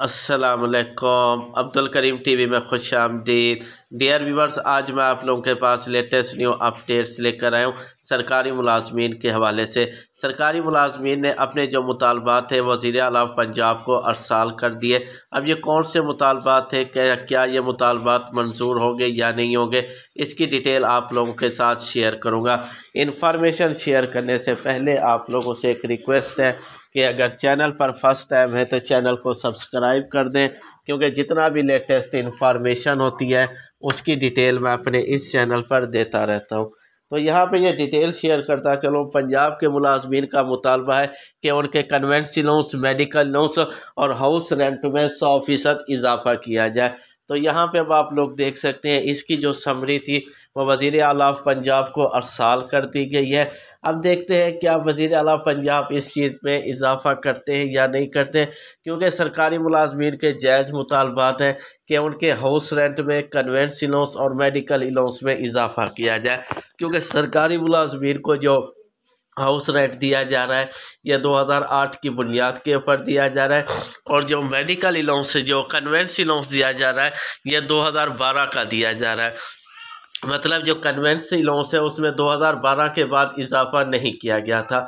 असलकम अब्दुल करीम टीवी में खुश आमदीद डियर व्यूवर्स आज मैं आप लोगों के पास लेटेस्ट न्यू अपडेट्स लेकर आया हूँ सरकारी मुलाजमीन के हवाले से सरकारी मुलाजमीन ने अपने जो मुतालबात थे वज़ी अला पंजाब को अरसाल कर दिए अब ये कौन से मुतालबात थे क्या क्या ये मुतालबात मंजूर होंगे या नहीं होंगे इसकी डिटेल आप लोगों के साथ शेयर करूँगा इन्फॉर्मेशन शेयर करने से पहले आप लोगों से एक रिक्वेस्ट है कि अगर चैनल पर फर्स्ट टाइम है तो चैनल को सब्सक्राइब कर दें क्योंकि जितना भी लेटेस्ट इन्फॉर्मेशन होती है उसकी डिटेल मैं अपने इस चैनल पर देता रहता हूँ तो यहाँ पे ये यह डिटेल शेयर करता चलो पंजाब के मुलाजमीन का मुतालबा है कि उनके कन्वेंसी लोन्स मेडिकल लोन्स और हाउस रेंट में सौ फ़ीसद इजाफा किया जाए तो यहाँ पे अब आप लोग देख सकते हैं इसकी जो समरी थी वह वज़ी अला पंजाब को अरसाल कर दी गई है अब देखते हैं क्या वज़ी अला पंजाब इस चीज़ में इजाफ़ा करते हैं या नहीं करते क्योंकि सरकारी मुलाजमीन के जायज़ मुतालबात हैं कि उनके हाउस रेंट में कन्वेंस इलाउंस और मेडिकल इलाउंस में इजाफ़ा किया जाए क्योंकि सरकारी मुलाजमीन को जो हाउस रेंट दिया जा रहा है यह 2008 की बुनियाद के ऊपर दिया जा रहा है और जो मेडिकल इलाउंस जो कन्वेंस इलाउंस दिया जा रहा है यह 2012 का दिया जा रहा है मतलब जो कन्वेंस इलाउंस है उसमें 2012 के बाद इजाफा नहीं किया गया था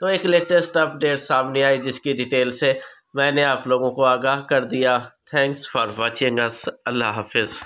तो एक लेटेस्ट अपडेट सामने आई जिसकी डिटेल से मैंने आप लोगों को आगाह कर दिया थैंक्स फॉर वॉचिंग अस अल्लाह हाफिज़